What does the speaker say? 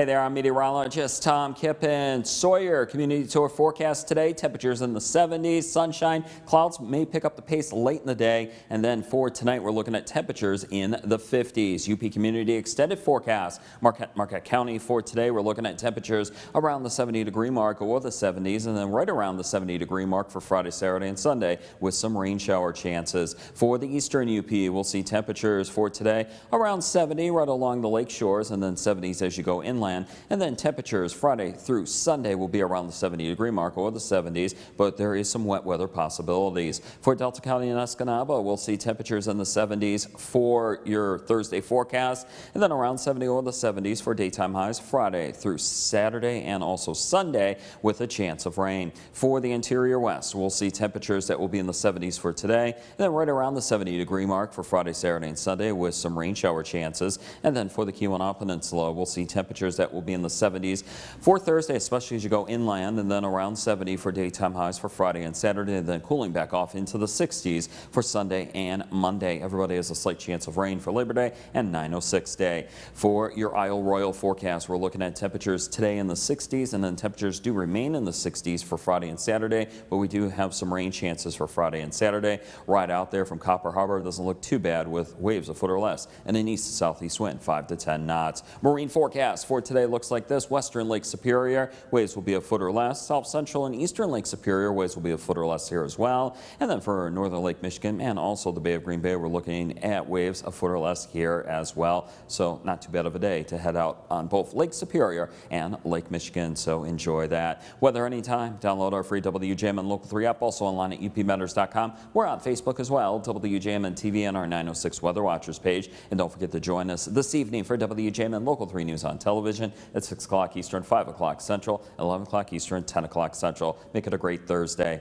Hey there, I'm meteorologist Tom Kippen. Sawyer community tour forecast today. Temperatures in the 70s, sunshine, clouds may pick up the pace late in the day. And then for tonight, we're looking at temperatures in the 50s. UP community extended forecast. Marquette, Marquette County for today, we're looking at temperatures around the 70 degree mark or the 70s, and then right around the 70 degree mark for Friday, Saturday, and Sunday with some rain shower chances. For the eastern UP, we'll see temperatures for today around 70 right along the lake shores, and then 70s as you go inland and then temperatures Friday through Sunday will be around the 70 degree mark or the 70s, but there is some wet weather possibilities. For Delta County and Escanaba, we'll see temperatures in the 70s for your Thursday forecast, and then around 70 or the 70s for daytime highs Friday through Saturday and also Sunday with a chance of rain. For the interior west, we'll see temperatures that will be in the 70s for today, and then right around the 70 degree mark for Friday, Saturday, and Sunday with some rain shower chances. And then for the Keweenaw Peninsula, we'll see temperatures temperatures that will be in the 70s for Thursday, especially as you go inland, and then around 70 for daytime highs for Friday and Saturday, and then cooling back off into the 60s for Sunday and Monday. Everybody has a slight chance of rain for Labor Day and 906 day. For your Isle Royal forecast, we're looking at temperatures today in the 60s, and then temperatures do remain in the 60s for Friday and Saturday, but we do have some rain chances for Friday and Saturday. Right out there from Copper Harbor doesn't look too bad with waves a foot or less and an east to southeast wind 5 to 10 knots. Marine forecast for for today looks like this. Western Lake Superior, waves will be a foot or less. South Central and Eastern Lake Superior, waves will be a foot or less here as well. And then for Northern Lake Michigan and also the Bay of Green Bay, we're looking at waves a foot or less here as well. So not too bad of a day to head out on both Lake Superior and Lake Michigan. So enjoy that. Weather anytime, download our free WJM and Local 3 app, also online at upmeters.com. We're on Facebook as well, WJM and TV and our 906 Weather Watchers page. And don't forget to join us this evening for WJM and Local 3 News on television television at 6 o'clock Eastern, 5 o'clock Central, 11 o'clock Eastern, 10 o'clock Central. Make it a great Thursday.